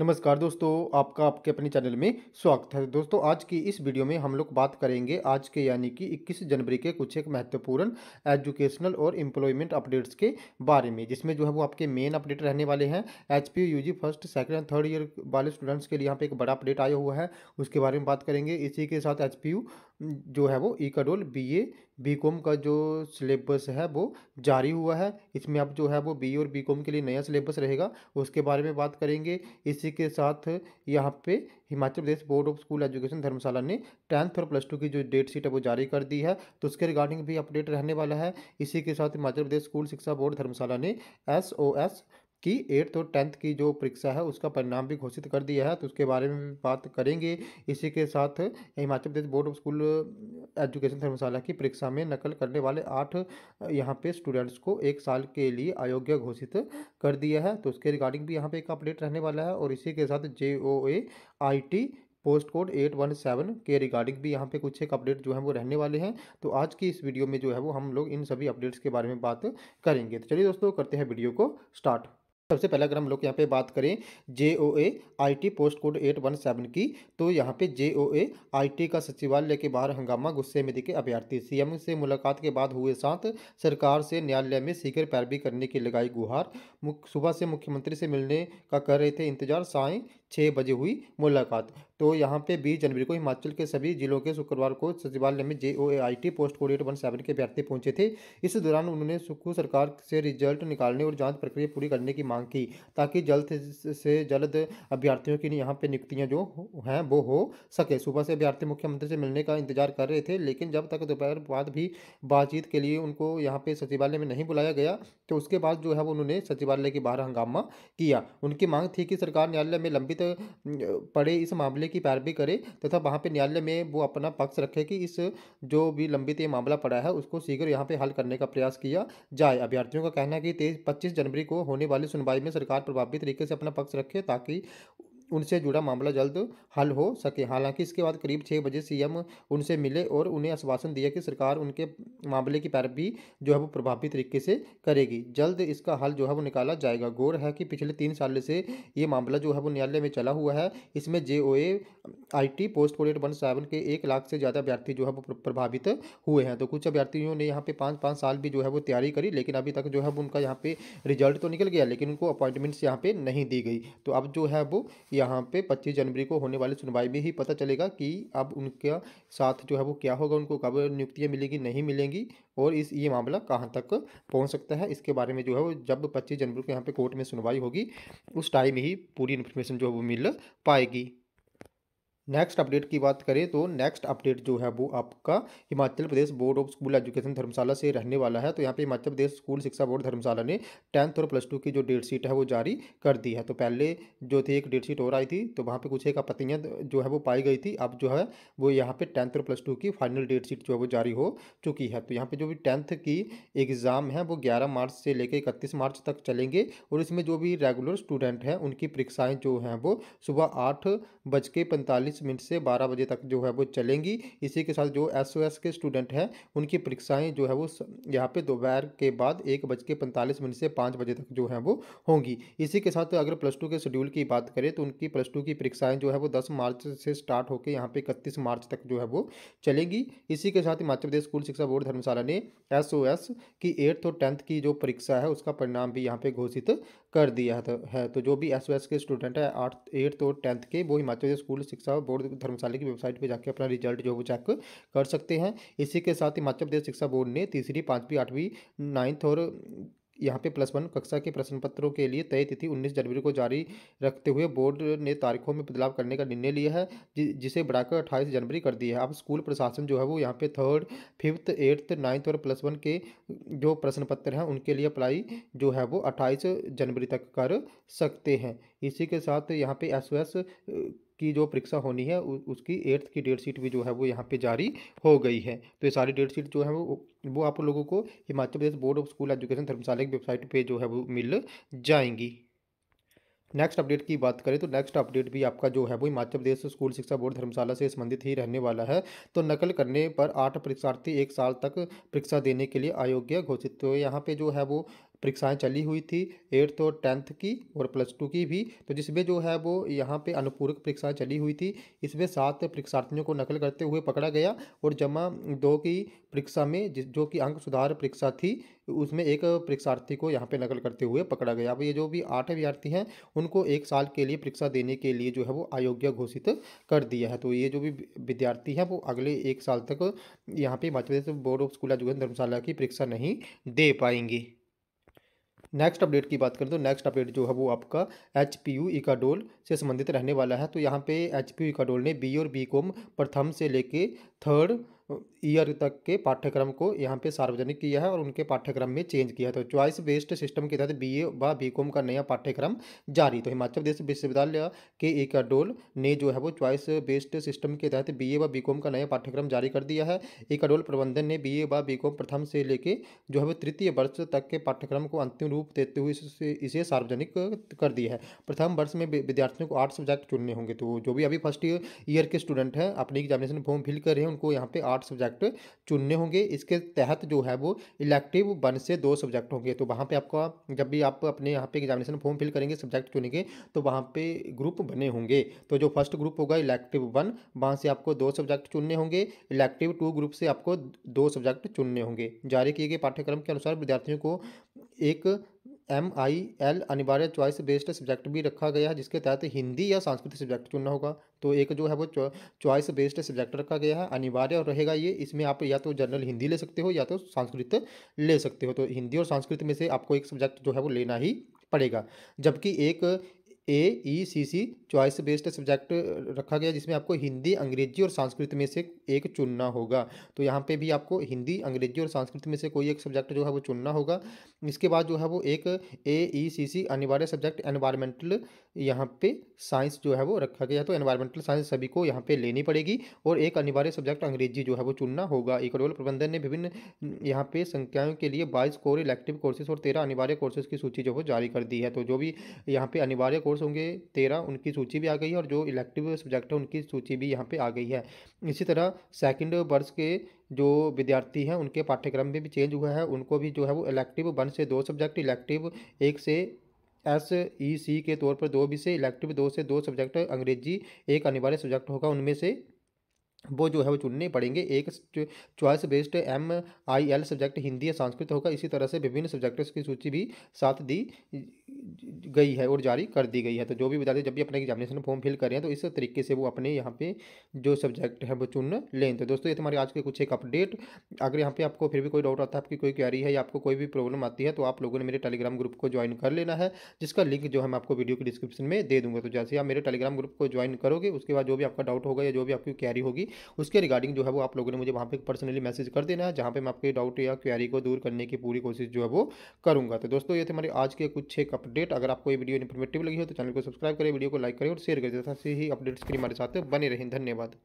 नमस्कार दोस्तों आपका आपके अपने चैनल में स्वागत है दोस्तों आज की इस वीडियो में हम लोग बात करेंगे आज के यानी कि 21 जनवरी के कुछ एक महत्वपूर्ण एजुकेशनल और एम्प्लॉयमेंट अपडेट्स के बारे में जिसमें जो है वो आपके मेन अपडेट रहने वाले हैं H P U G first second and third year वाले स्टूडेंट्स के लिए यहाँ पे एक बड़ा अपडेट आया हुआ है उसके बारे में बात करेंगे इसी के साथ एच पी यू जो है वो ई e का role B A B com का जो सिलेबस है वो जारी हुआ है इसमें अब जो है वो बी और बी कॉम के लिए नया सिलेबस रहेगा उसके बारे में बात करेंगे इसी के साथ यहाँ पे Himachal Pradesh board of school education Dharamshala ने टेंथ और प्लस टू की जो डेट शीट है वो जारी कर दी है तो उसके रिगार्डिंग भी अपडेट रहने वाला है इसी के साथ हिमाचल प्रदेश स्कूल शिक्षा बोर्ड धर्मशाला ने एस ओ एस कि एट्थ और टेंथ की जो परीक्षा है उसका परिणाम भी घोषित कर दिया है तो उसके बारे में भी बात करेंगे इसी के साथ Himachal Pradesh board of school education Dharamshala की परीक्षा में नकल करने वाले आठ यहाँ पे स्टूडेंट्स को एक साल के लिए अयोग्य घोषित कर दिया है तो उसके रिगार्डिंग भी यहाँ पे एक अपडेट रहने वाला है और इसी के साथ J O A I T post code eight one seven के रिगार्डिंग भी यहाँ पे कुछ एक अपडेट जो है वो रहने वाले हैं तो आज की इस वीडियो में जो है वो हम लोग इन सभी अपडेट्स के बारे में बात करेंगे तो चलिए दोस्तों करते हैं वीडियो को स्टार्ट सबसे पहले अगर हम लोग यहाँ पे बात करें J O A I T post code eight one seven की तो यहाँ पे जे ओ ए आई टी का सचिवालय के बाहर हंगामा गुस्से में दिखे अभ्यर्थी सीएम से मुलाकात के बाद हुए साथ सरकार से न्यायालय में शीघ्र पैरवी करने की लगाई गुहार सुबह से मुख्यमंत्री से मिलने का कर रहे थे इंतजार साय छः बजे हुई मुलाकात तो यहाँ पे बीस जनवरी को हिमाचल के सभी जिलों के शुक्रवार को सचिवालय में J O A I T post code eight one seven के अभ्यर्थी पहुंचे थे इस दौरान उन्होंने सुखू सरकार से रिजल्ट निकालने और जांच प्रक्रिया पूरी करने की मांग की ताकि जल्द से जल्द अभ्यर्थियों की यहाँ पे नियुक्तियाँ जो हैं वो हो सके सुबह से अभ्यर्थी मुख्यमंत्री से मिलने का इंतजार कर रहे थे लेकिन जब तक दोपहर बाद भी बातचीत के लिए उनको यहाँ पे सचिवालय में नहीं बुलाया गया तो उसके बाद जो है वो उन्होंने सचिवालय के बाहर हंगामा किया उनकी मांग थी कि सरकार न्यायालय में लंबित पड़े इस मामले की पैरवी करे तथा वहाँ पे न्यायालय में वो अपना पक्ष रखे कि इस जो भी लंबित ये मामला पड़ा है उसको शीघ्र यहाँ पे हल करने का प्रयास किया जाए अभ्यर्थियों का कहना है कि तेईस पच्चीस जनवरी को होने वाली सुनवाई में सरकार प्रभावी तरीके से अपना पक्ष रखे ताकि उनसे जुड़ा मामला जल्द हल हो सके हालांकि इसके बाद करीब छः बजे सीएम उनसे मिले और उन्हें आश्वासन दिया कि सरकार उनके मामले की पैरवी जो है वो प्रभावी तरीके से करेगी जल्द इसका हल जो है वो निकाला जाएगा गौर है कि पिछले तीन साल से ये मामला जो है वो न्यायालय में चला हुआ है इसमें J O A I T post code eight one seven के एक लाख से ज़्यादा अभ्यर्थी जो है वो प्रभावित हुए हैं तो कुछ अभ्यर्थियों ने यहाँ पे पाँच पाँच साल भी जो है वो तैयारी करी लेकिन अभी तक जो है वो उनका यहाँ पे रिजल्ट तो निकल गया लेकिन उनको अपॉइंटमेंट्स यहाँ पे नहीं दी गई तो अब जो है वो यहाँ पे 25 जनवरी को होने वाली सुनवाई में ही पता चलेगा कि अब उनका साथ जो है वो क्या होगा उनको कब नियुक्तियाँ मिलेंगी नहीं मिलेंगी और इस ये मामला कहाँ तक पहुँच सकता है इसके बारे में जो है वो जब पच्चीस जनवरी को यहाँ पर कोर्ट में सुनवाई होगी उस टाइम ही पूरी इन्फॉर्मेशन जो है वो मिल पाएगी नेक्स्ट अपडेट की बात करें तो नेक्स्ट अपडेट जो है वो आपका Himachal Pradesh board of school education Dharamshala से रहने वाला है तो यहाँ पे हिमाचल प्रदेश स्कूल शिक्षा बोर्ड धर्मशाला ने टेंथ और प्लस टू की जो डेट शीट है वो जारी कर दी है तो पहले जो थी एक डेट शीट और आई थी तो वहाँ पे कुछ एक आपत्तियाँ जो है वो पाई गई थी अब जो है वो यहाँ पर टेंथ और प्लस टू की फाइनल डेट शीट जो है वो जारी हो चुकी है तो यहाँ पर जो भी टेंथ की एग्ज़ाम है वो ग्यारह मार्च से लेकर इकतीस मार्च तक चलेंगे और इसमें जो भी रेगुलर स्टूडेंट हैं उनकी परीक्षाएँ जो हैं वो सुबह आठ बज के पैंतालीस मिनट से बारह बजे तक जो है वो चलेंगी इसी के साथ जो एस के स्टूडेंट हैं उनकी परीक्षाएँ जो है वो यहाँ पर दोपहर के बाद एक बज के पैंतालीस मिनट से पाँच बजे तक जो है वो होंगी इसी के साथ अगर प्लस टू के शेड्यूल की बात करें तो उनकी प्लस टू की परीक्षाएँ जो है वो दस मार्च से स्टार्ट होकर यहाँ पे इकतीस मार्च तक जो है वो चलेंगी इसी के साथ हिमाचल प्रदेश स्कूल शिक्षा बोर्ड धर्मशाला ने एस की एट्थ और टेंथ की जो परीक्षा है उसका परिणाम भी यहाँ पे घोषित कर दिया है तो जो भी एस के स्टूडेंट है आठ एट्थ और टेंथ के वो हिमाचल प्रदेश स्कूल शिक्षा बोर्ड धर्मशाला की वेबसाइट पर जाकर अपना रिजल्ट जो है वो चेक कर सकते हैं इसी के साथ हिमाचल प्रदेश शिक्षा बोर्ड ने तीसरी पाँचवीं आठवीं नाइन्थ और यहाँ पे प्लस वन कक्षा के प्रश्न पत्रों के लिए तय तिथि 19 जनवरी को जारी रखते हुए बोर्ड ने तारीखों में बदलाव करने का निर्णय लिया है जि, जिसे बढ़ाकर 28 जनवरी कर दिया है अब स्कूल प्रशासन जो है वो यहाँ पे थर्ड फिफ्थ एट्थ नाइन्थ और प्लस वन के जो प्रश्न पत्र हैं उनके लिए अप्लाई जो है वो अट्ठाईस जनवरी तक कर सकते हैं इसी के साथ यहाँ पे एस की जो परीक्षा होनी है उसकी एट्थ की डेट शीट भी जो है वो यहाँ पे जारी हो गई है तो ये सारी डेट शीट जो है वो वो आप लोगों को Himachal Pradesh board of school education Dharamshala की वेबसाइट पे जो है वो मिल जाएंगी नेक्स्ट अपडेट की बात करें तो नेक्स्ट अपडेट भी आपका जो है वो हिमाचल प्रदेश स्कूल शिक्षा बोर्ड धर्मशाला से संबंधित ही रहने वाला है तो नकल करने पर आठ परीक्षार्थी एक साल तक परीक्षा देने के लिए अयोग्य घोषित तो यहाँ पे जो है वो परीक्षाएं चली हुई थी एट्थ और टेंथ की और प्लस टू की भी तो जिसमें जो है वो यहाँ पे अनुपूरक परीक्षाएं चली हुई थी इसमें सात परीक्षार्थियों को नकल करते हुए पकड़ा गया और जमा दो की परीक्षा में जो कि अंक सुधार परीक्षा थी उसमें एक परीक्षार्थी को यहाँ पे नकल करते हुए पकड़ा गया अब ये जो भी आठ अभ्यार्थी हैं उनको एक साल के लिए परीक्षा देने के लिए जो है वो अयोग्य घोषित कर दिया है तो ये जो भी विद्यार्थी हैं वो अगले एक साल तक यहाँ पे Himachal Pradesh board of school education Dharamshala की परीक्षा नहीं दे पाएंगे नेक्स्ट अपडेट की बात करें तो नेक्स्ट अपडेट जो है वो आपका एच पी यू इकाडोल से संबंधित रहने वाला है तो यहाँ पे एच पी यू इकाडोल ने बी और बी कॉम प्रथम से लेके थर्ड ईयर तक के पाठ्यक्रम को यहाँ पे सार्वजनिक किया है और उनके पाठ्यक्रम में चेंज किया है तो च्वाइस बेस्ड सिस्टम के तहत बीए व बीकॉम का नया पाठ्यक्रम जारी तो हिमाचल प्रदेश विश्वविद्यालय के एक डोल ने जो है वो च्वाइस बेस्ड सिस्टम के तहत बीए व बीकॉम का नया पाठ्यक्रम जारी कर दिया है एक डोल प्रबंधन ने बी ए व बीकॉम प्रथम से लेके जो है वो तृतीय वर्ष तक के पाठ्यक्रम को अंतिम रूप देते हुए इसे, इसे सार्वजनिक कर दिया है प्रथम वर्ष में विद्यार्थियों को आठ सब्जेक्ट चुनने होंगे तो जो भी अभी फर्स्ट ईयर के स्टूडेंट हैं अपनी एग्जामिनेशन फॉर्म फिल कर रहे हैं उनको यहाँ पर आठ आठ सब्जेक्ट चुनने होंगे इसके तहत जो है वो इलेक्टिव वन से दो सब्जेक्ट होंगे तो वहाँ पे आपको जब भी आप अपने यहाँ पे एग्जामिनेशन फॉर्म फिल करेंगे सब्जेक्ट चुनेंगे तो वहाँ पे ग्रुप बने होंगे तो जो फर्स्ट ग्रुप होगा इलेक्टिव वन वहाँ से आपको दो सब्जेक्ट चुनने होंगे इलेक्टिव टू ग्रुप से आपको दो सब्जेक्ट चुनने होंगे जारी किए गए पाठ्यक्रम के अनुसार विद्यार्थियों को एक एम आई एल अनिवार्य चॉइस बेस्ड सब्जेक्ट भी रखा गया है जिसके तहत हिंदी या सांस्कृतिक सब्जेक्ट चुनना होगा तो एक जो है वो चॉइस बेस्ड सब्जेक्ट रखा गया है अनिवार्य रहेगा ये इसमें आप या तो जनरल हिंदी ले सकते हो या तो सांस्कृत ले सकते हो तो हिंदी और सांस्कृत में से आपको एक सब्जेक्ट जो है वो लेना ही पड़ेगा जबकि एक A E C C choice based subject रखा गया जिसमें आपको हिंदी अंग्रेजी और संस्कृत में से एक चुनना होगा तो यहाँ पे भी आपको हिंदी अंग्रेजी और संस्कृत में से कोई एक सब्जेक्ट जो है वो चुनना होगा इसके बाद जो है वो एक ए ई सी सी अनिवार्य सब्जेक्ट एनवायरमेंटल यहाँ पे साइंस जो है वो रखा गया तो एनवायरमेंटल साइंस सभी को यहाँ पे लेनी पड़ेगी और एक अनिवार्य सब्जेक्ट अंग्रेजी जो है वो चुनना होगा इकरोल प्रबंधन ने विभिन्न यहाँ पे संख्याओं के लिए बाईस कोर इलेक्टिव कोर्सेज और तेरह अनिवार्य कोर्सेज की सूची जो है जारी कर दी है तो जो भी यहाँ पे अनिवार्य कोर्स कोर्स होंगे तेरह उनकी सूची भी आ गई है और जो इलेक्टिव सब्जेक्ट है उनकी सूची भी यहाँ पे आ गई है इसी तरह सेकंड वर्ष के जो विद्यार्थी हैं उनके पाठ्यक्रम में भी चेंज हुआ है उनको भी जो है वो इलेक्टिव वन से दो सब्जेक्ट इलेक्टिव एक से एस ई सी के तौर पर दो विषय इलेक्टिव दो से दो सब्जेक्ट अंग्रेजी एक अनिवार्य सब्जेक्ट होगा उनमें से वो जो है वो चुनने पड़ेंगे एक choice based M I L subject Hindi या संस्कृत होगा इसी तरह से विभिन्न सब्जेक्ट्स की सूची भी साथ दी गई है और जारी कर दी गई है तो जो भी विद्यार्थी जब भी अपने एग्जामिनेशन फॉर्म फिल करें तो इस तरीके से वो अपने यहाँ पे जो सब्जेक्ट है वो चुन लें तो दोस्तों ये तुम्हारे आज के कुछ एक अपडेट अगर यहाँ पे आपको फिर भी कोई डाउट आता है आपकी कोई क्वारी है या आपको कोई भी प्रॉब्लम आती है तो आप लोगों ने मेरे टेलीग्राम ग्रुप को ज्वाइन कर लेना है जिसका लिंक जो है मैं आपको वीडियो के डिस्क्रिप्शन में दे दूँगा तो जैसे आप मेरे टेलीग्राम ग्रुप को ज्वाइन करोगे उसके बाद जो भी आपका डाउट होगा या जो भी आपकी क्वारी होगी उसके रिगार्डिंग जो है वो आप लोगों ने मुझे वहाँ पे पर्सनली मैसेज कर देना है जहाँ पे मैं आपके डाउट या क्वेरी को दूर करने की पूरी कोशिश जो है वो करूँगा तो दोस्तों ये थे हमारे आज के कुछ एक अपडेट अगर आपको ये वीडियो इन्फॉर्मेटिव लगी हो तो चैनल को सब्सक्राइब करें वीडियो को लाइक करें और शेयर करें जैसे ही अपडेट्स के लिए हमारे साथ बने रहें धन्यवाद